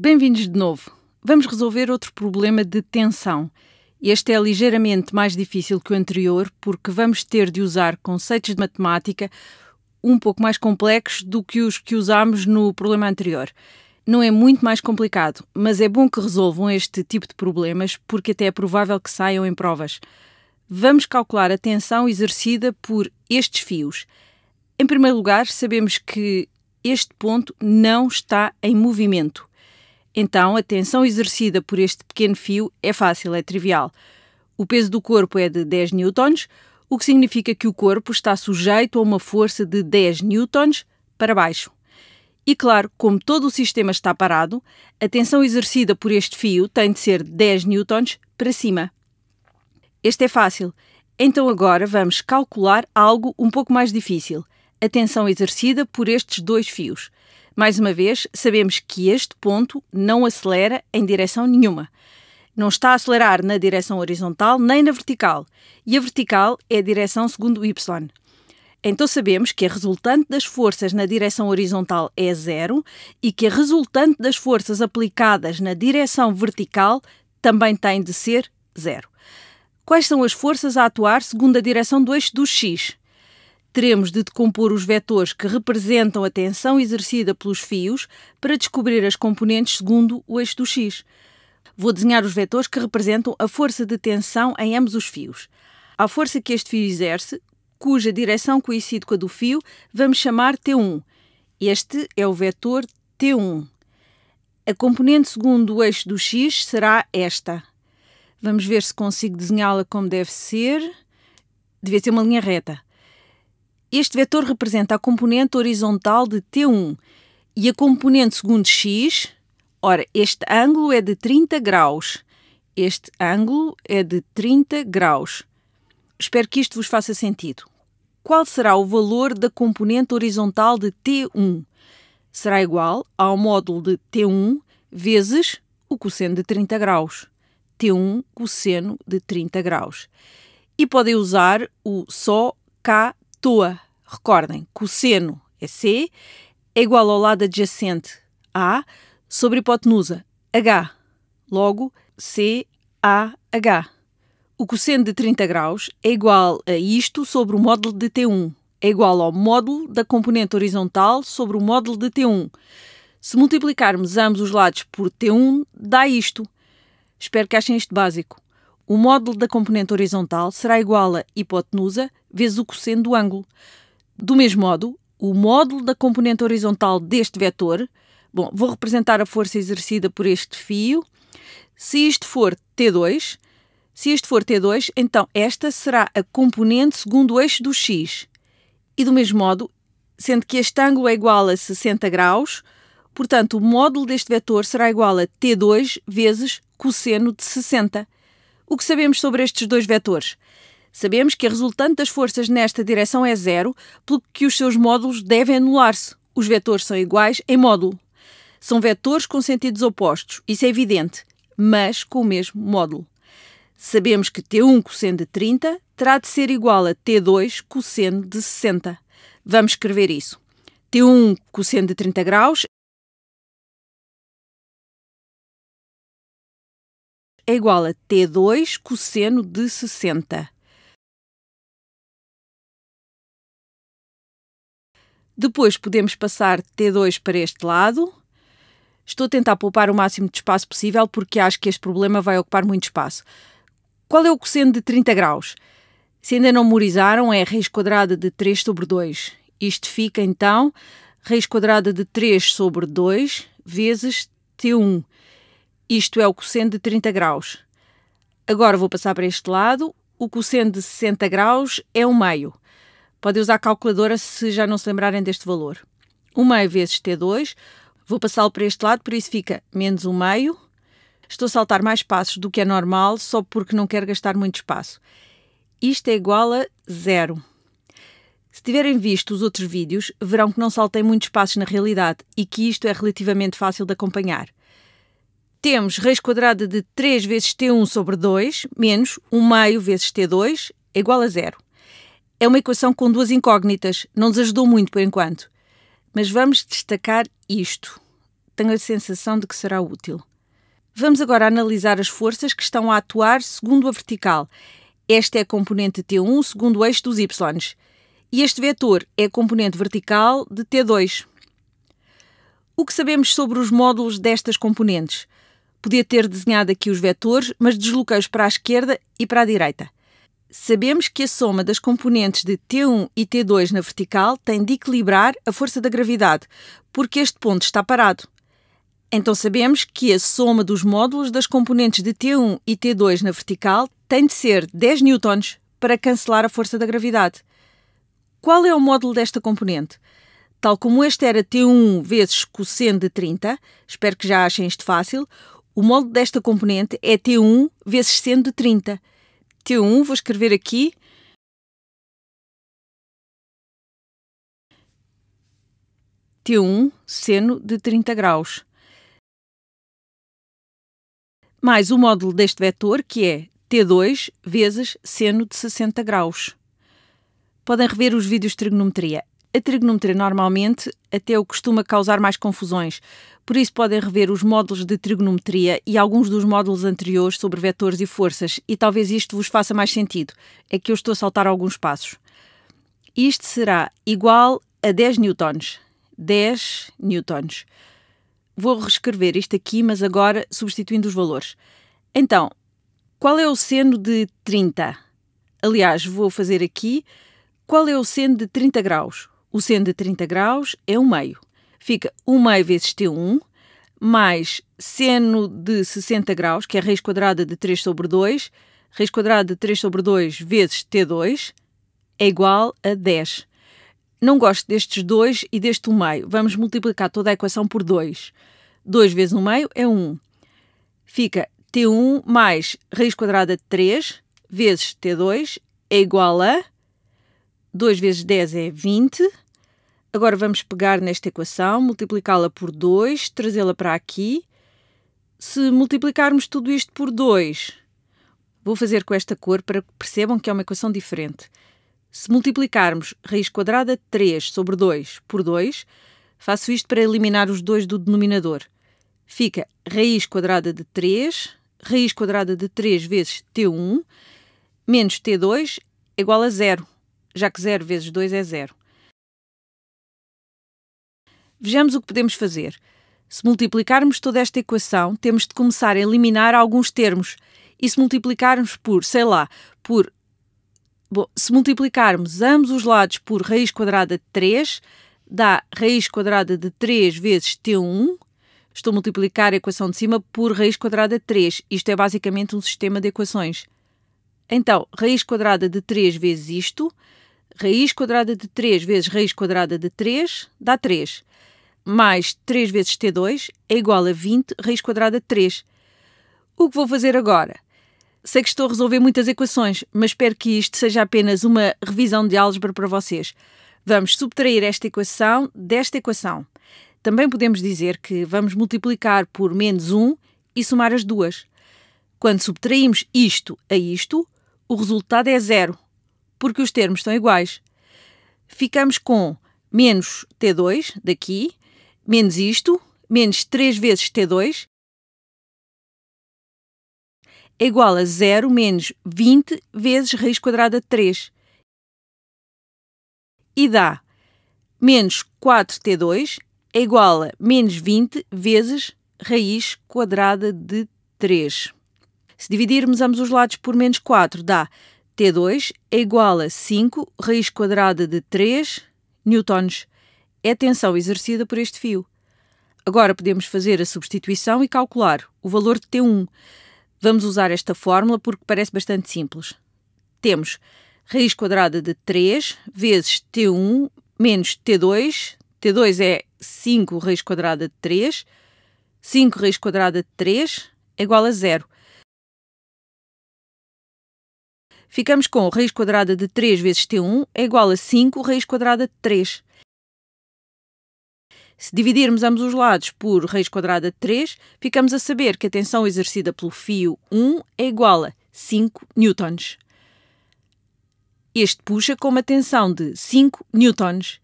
Bem-vindos de novo. Vamos resolver outro problema de tensão. Este é ligeiramente mais difícil que o anterior, porque vamos ter de usar conceitos de matemática um pouco mais complexos do que os que usámos no problema anterior. Não é muito mais complicado, mas é bom que resolvam este tipo de problemas, porque até é provável que saiam em provas. Vamos calcular a tensão exercida por estes fios. Em primeiro lugar, sabemos que este ponto não está em movimento. Então, a tensão exercida por este pequeno fio é fácil, é trivial. O peso do corpo é de 10 newtons, o que significa que o corpo está sujeito a uma força de 10 newtons para baixo. E claro, como todo o sistema está parado, a tensão exercida por este fio tem de ser 10 newtons para cima. Este é fácil. Então agora vamos calcular algo um pouco mais difícil, a tensão exercida por estes dois fios. Mais uma vez, sabemos que este ponto não acelera em direção nenhuma. Não está a acelerar na direção horizontal nem na vertical, e a vertical é a direção segundo y. Então sabemos que a resultante das forças na direção horizontal é zero e que a resultante das forças aplicadas na direção vertical também tem de ser zero. Quais são as forças a atuar segundo a direção do eixo do x? teremos de decompor os vetores que representam a tensão exercida pelos fios para descobrir as componentes segundo o eixo do X. Vou desenhar os vetores que representam a força de tensão em ambos os fios. A força que este fio exerce, cuja direção coincide com a do fio, vamos chamar T1. Este é o vetor T1. A componente segundo o eixo do X será esta. Vamos ver se consigo desenhá-la como deve ser. Devia ser uma linha reta. Este vetor representa a componente horizontal de T1 e a componente segundo x. Ora, este ângulo é de 30 graus. Este ângulo é de 30 graus. Espero que isto vos faça sentido. Qual será o valor da componente horizontal de T1? Será igual ao módulo de T1 vezes o cosseno de 30 graus. T1 cosseno de 30 graus. E podem usar o só K toa. Recordem, cosseno é C, é igual ao lado adjacente A sobre hipotenusa H. Logo, CAH. O cosseno de 30 graus é igual a isto sobre o módulo de T1. É igual ao módulo da componente horizontal sobre o módulo de T1. Se multiplicarmos ambos os lados por T1, dá isto. Espero que achem isto básico. O módulo da componente horizontal será igual a hipotenusa vezes o cosseno do ângulo. Do mesmo modo, o módulo da componente horizontal deste vetor, bom, vou representar a força exercida por este fio. Se isto for T2, se este for T2, então esta será a componente segundo o eixo do X. E do mesmo modo, sendo que este ângulo é igual a 60 graus, portanto, o módulo deste vetor será igual a T2 vezes cosseno de 60. O que sabemos sobre estes dois vetores? Sabemos que a resultante das forças nesta direção é zero, pelo que os seus módulos devem anular-se. Os vetores são iguais em módulo. São vetores com sentidos opostos, isso é evidente, mas com o mesmo módulo. Sabemos que T1 cosseno de 30 terá de ser igual a T2 cosseno de 60. Vamos escrever isso. T1 cosseno de 30 graus é igual a T2 cosseno de 60. Depois podemos passar T2 para este lado. Estou a tentar poupar o máximo de espaço possível porque acho que este problema vai ocupar muito espaço. Qual é o cosseno de 30 graus? Se ainda não memorizaram, é raiz quadrada de 3 sobre 2. Isto fica então raiz quadrada de 3 sobre 2 vezes T1. Isto é o cosseno de 30 graus. Agora vou passar para este lado. O cosseno de 60 graus é o meio. Podem usar a calculadora se já não se lembrarem deste valor. O meio vezes T2. Vou passá-lo para este lado, por isso fica menos o meio. Estou a saltar mais passos do que é normal, só porque não quero gastar muito espaço. Isto é igual a zero. Se tiverem visto os outros vídeos, verão que não saltei muitos passos na realidade e que isto é relativamente fácil de acompanhar temos raiz quadrada de 3 vezes t1 sobre 2 menos 1 meio vezes t2 é igual a zero. É uma equação com duas incógnitas, não nos ajudou muito por enquanto. Mas vamos destacar isto. Tenho a sensação de que será útil. Vamos agora analisar as forças que estão a atuar segundo a vertical. Esta é a componente T1 segundo o eixo dos Y. E este vetor é a componente vertical de T2. O que sabemos sobre os módulos destas componentes? Podia ter desenhado aqui os vetores, mas desloquei-os para a esquerda e para a direita. Sabemos que a soma das componentes de T1 e T2 na vertical tem de equilibrar a força da gravidade, porque este ponto está parado. Então sabemos que a soma dos módulos das componentes de T1 e T2 na vertical tem de ser 10 N para cancelar a força da gravidade. Qual é o módulo desta componente? Tal como este era T1 vezes cosseno de 30, espero que já achem isto fácil, o molde desta componente é T1 vezes seno de 30. T1, vou escrever aqui, T1 seno de 30 graus. Mais o módulo deste vetor, que é T2 vezes seno de 60 graus. Podem rever os vídeos de trigonometria. A trigonometria normalmente até o costuma causar mais confusões. Por isso podem rever os módulos de trigonometria e alguns dos módulos anteriores sobre vetores e forças, e talvez isto vos faça mais sentido. É que eu estou a saltar alguns passos. Isto será igual a 10 newtons. 10 newtons. Vou reescrever isto aqui, mas agora substituindo os valores. Então, qual é o seno de 30? Aliás, vou fazer aqui qual é o seno de 30 graus? O seno de 30 graus é 1 meio. Fica 1 meio vezes T1 mais seno de 60 graus, que é raiz quadrada de 3 sobre 2, raiz quadrada de 3 sobre 2 vezes T2 é igual a 10. Não gosto destes 2 e deste 1 meio. Vamos multiplicar toda a equação por 2. 2 vezes 1 meio é 1. Fica T1 mais raiz quadrada de 3 vezes T2 é igual a 2 vezes 10 é 20. Agora vamos pegar nesta equação, multiplicá-la por 2, trazê-la para aqui. Se multiplicarmos tudo isto por 2, vou fazer com esta cor para que percebam que é uma equação diferente. Se multiplicarmos raiz quadrada de 3 sobre 2 por 2, faço isto para eliminar os 2 do denominador. Fica raiz quadrada de 3, raiz quadrada de 3 vezes t1, menos t2 igual a zero já que 0 vezes 2 é 0. Vejamos o que podemos fazer. Se multiplicarmos toda esta equação, temos de começar a eliminar alguns termos. E se multiplicarmos por, sei lá, por. Bom, se multiplicarmos ambos os lados por raiz quadrada de 3, dá raiz quadrada de 3 vezes t1. Estou a multiplicar a equação de cima por raiz quadrada de 3. Isto é basicamente um sistema de equações. Então, raiz quadrada de 3 vezes isto Raiz quadrada de 3 vezes raiz quadrada de 3 dá 3. Mais 3 vezes t2 é igual a 20 raiz quadrada de 3. O que vou fazer agora? Sei que estou a resolver muitas equações, mas espero que isto seja apenas uma revisão de álgebra para vocês. Vamos subtrair esta equação desta equação. Também podemos dizer que vamos multiplicar por menos 1 e somar as duas. Quando subtraímos isto a isto, o resultado é zero porque os termos são iguais. Ficamos com menos T2 daqui, menos isto, menos 3 vezes T2, é igual a 0 menos 20 vezes raiz quadrada de 3. E dá menos 4t2 é igual a menos 20 vezes raiz quadrada de 3. Se dividirmos ambos os lados por menos 4, dá T2 é igual a 5 raiz quadrada de 3 newtons. É a tensão exercida por este fio. Agora podemos fazer a substituição e calcular o valor de T1. Vamos usar esta fórmula porque parece bastante simples. Temos raiz quadrada de 3 vezes T1 menos T2. T2 é 5 raiz quadrada de 3. 5 raiz quadrada de 3 é igual a zero. Ficamos com raiz quadrada de 3 vezes t1 é igual a 5 raiz quadrada de 3. Se dividirmos ambos os lados por raiz quadrada de 3, ficamos a saber que a tensão exercida pelo fio 1 é igual a 5 newtons. Este puxa com uma tensão de 5 newtons.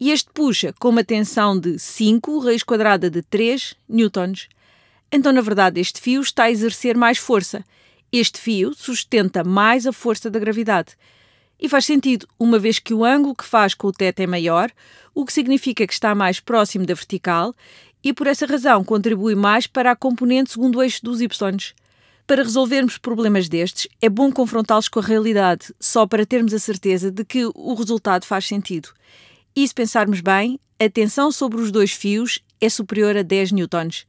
E este puxa com uma tensão de 5 raiz quadrada de 3 newtons. Então, na verdade, este fio está a exercer mais força este fio sustenta mais a força da gravidade. E faz sentido, uma vez que o ângulo que faz com o teto é maior, o que significa que está mais próximo da vertical e, por essa razão, contribui mais para a componente segundo o eixo dos Y. Para resolvermos problemas destes, é bom confrontá-los com a realidade, só para termos a certeza de que o resultado faz sentido. E se pensarmos bem, a tensão sobre os dois fios é superior a 10 newtons.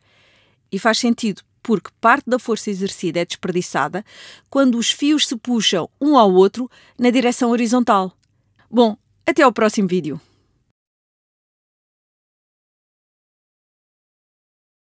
E faz sentido, porque parte da força exercida é desperdiçada quando os fios se puxam um ao outro na direção horizontal. Bom, até ao próximo vídeo.